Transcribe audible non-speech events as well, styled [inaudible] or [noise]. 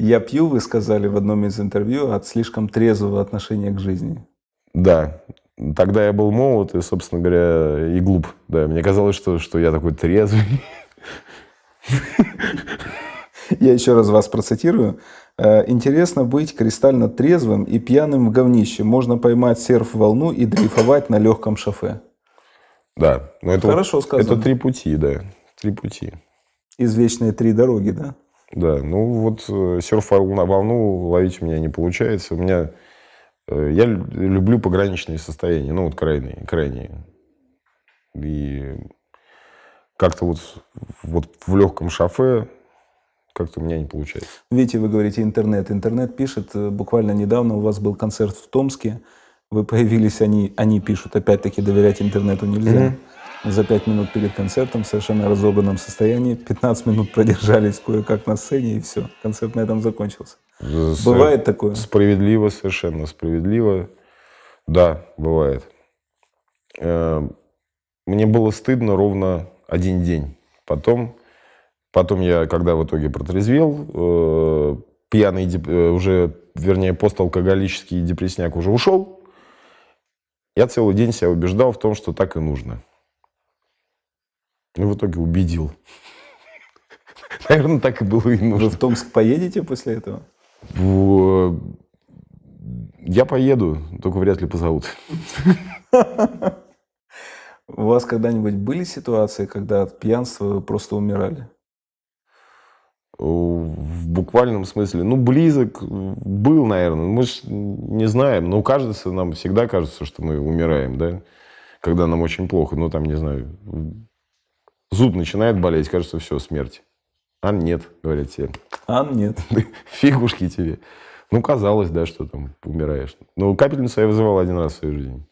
Я пью, вы сказали в одном из интервью, от слишком трезвого отношения к жизни. Да, тогда я был молод и, собственно говоря, и глуп. Да, мне казалось, что, что я такой трезвый. Я еще раз вас процитирую. «Э, интересно быть кристально трезвым и пьяным в говнище. Можно поймать серф-волну и дрейфовать на легком шафе. Да. Но это Хорошо сказано. Это три пути, да. Три пути. Извечные три дороги, да? Да, ну вот э, серф на волну ловить у меня не получается. У меня э, я люблю пограничные состояния, ну вот крайние, крайние. И как-то вот, вот в легком шафе как-то у меня не получается. Видите, вы говорите интернет. Интернет пишет, э, буквально недавно у вас был концерт в Томске, вы появились, они, они пишут, опять-таки доверять интернету нельзя. Mm-hmm за пять минут перед концертом в совершенно разобранном состоянии. 15 минут продержались кое-как на сцене, и все. Концерт на этом закончился. С... Бывает такое? Справедливо, совершенно справедливо. Да, бывает. Э, мне было стыдно ровно один день. Потом, потом я, когда в итоге протрезвел, э, пьяный, э, уже, вернее, посталкоголический депрессняк уже ушел, я целый день себя убеждал в том, что так и нужно. И в итоге убедил. Наверное, так и было и нужно. Вы в Томск поедете после этого? В... Я поеду, только вряд ли позовут. У вас когда-нибудь были ситуации, когда от пьянства вы просто умирали? В буквальном смысле. Ну, близок был, наверное. Мы же не знаем. Но кажется, нам всегда кажется, что мы умираем, да? Когда нам очень плохо. Ну, там, не знаю, зуб начинает болеть, кажется, все, смерть. А нет, говорят тебе. А нет. [laughs] Фигушки тебе. Ну, казалось, да, что там умираешь. Но ну, капельницу я вызывал один раз в своей жизни.